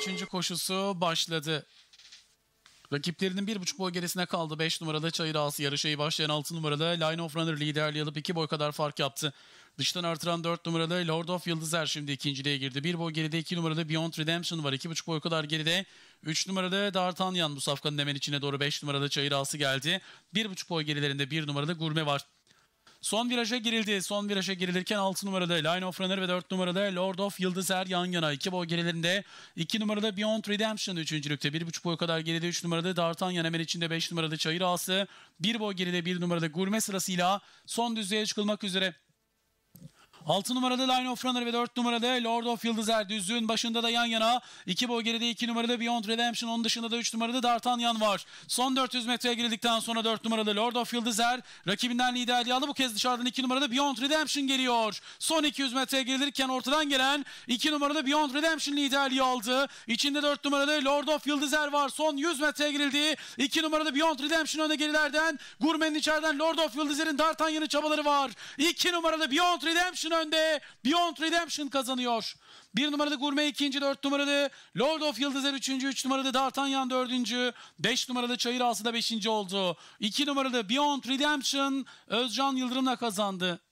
üçüncü koşusu başladı. Rakiplerinin bir buçuk boy gerisine kaldı. Beş numaralı Çayır Ağası yarışa iyi başlayan altı numaralı Line of Runner liderliği alıp iki boy kadar fark yaptı. Dıştan artıran dört numaralı Lord of Yıldızlar şimdi ikinciliğe girdi. Bir boy geride iki numaralı Beyond Redemption var. buçuk boy kadar geride üç numaralı D'Artagnan bu safkanın hemen içine doğru beş numaralı Çayır Ağası geldi. Bir buçuk boy gerilerinde bir numaralı Gurme var. Son viraja girildi. Son viraja girilirken 6 numarada Line of Runner ve 4 numarada Lord of Yıldızer yan yana. 2 boy gerilerinde 2 numarada Beyond Redemption 3. lükte 1.5 boy kadar geride 3 numarada D'Artagnan hemen içinde 5 numarada Çayır Ağası. 1 boy geride 1 numarada Gurme sırasıyla son düzlüğe çıkılmak üzere. 6 numarada Line of Runner ve 4 numarada Lord of Yıldızlar düzlüğün başında da yan yana. 2 boy geride 2 numarada Beyond Redemption onun dışında da 3 numarada D'Artagnan var. Son 400 metreye girdikten sonra 4 numarada Lord of Yıldızlar rakibinden liderliği aldı. Bu kez dışarıdan 2 numarada Beyond Redemption geliyor. Son 200 metreye girilirken ortadan gelen 2 numarada Beyond Redemption liderliği aldı. İçinde 4 numarada Lord of Yıldızlar var. Son 100 metreye girildi. 2 numarada Beyond Redemption öne gerilerden. Gurmenin içeriden Lord of Yıldızlar'ın D'Artagnan'ın çabaları var. 2 numarada Beyond Redemption Redemption önde. Beyond Redemption kazanıyor. Bir numaralı Gurme ikinci, dört numaralı Lord of Yıldızlar üçüncü, üç numaralı D'Artagnan dördüncü, beş numaralı Çayır Ağası da beşinci oldu. İki numaralı Beyond Redemption Özcan Yıldırım'la kazandı.